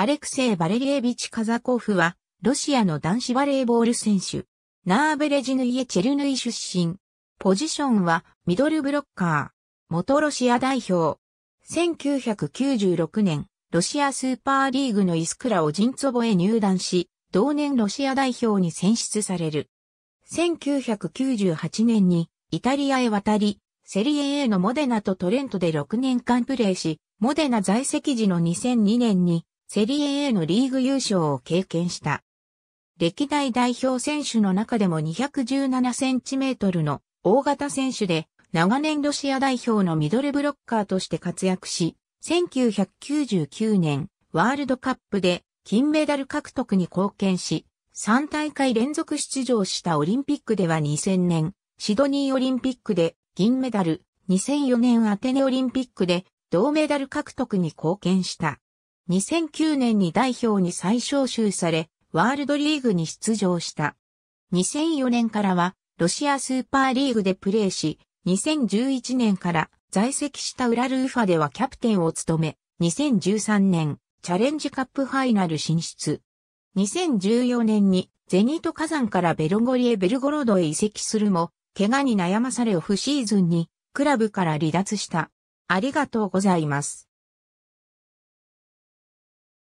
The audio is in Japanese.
アレクセイ・バレリエビチ・カザコフは、ロシアの男子バレーボール選手。ナーベレジヌイエ・チェルヌイ出身。ポジションは、ミドルブロッカー。元ロシア代表。1996年、ロシアスーパーリーグのイスクラをジンツォボへ入団し、同年ロシア代表に選出される。1998年にイタリアへ渡り、セリエ A のモデナとトレントで6年間プレーし、モデナ在籍時の2002年にセリエ A のリーグ優勝を経験した。歴代代表選手の中でも2 1 7トルの大型選手で、長年ロシア代表のミドルブロッカーとして活躍し、1999年ワールドカップで金メダル獲得に貢献し、3大会連続出場したオリンピックでは2000年、シドニーオリンピックで銀メダル、2004年アテネオリンピックで銅メダル獲得に貢献した。2009年に代表に再招集され、ワールドリーグに出場した。2004年からは、ロシアスーパーリーグでプレーし、2011年から在籍したウラルーファではキャプテンを務め、2013年、チャレンジカップファイナル進出。2014年に、ゼニート火山からベロゴリエ・ベルゴロドへ移籍するも、怪我に悩まされオフシーズンに、クラブから離脱した。ありがとうございます。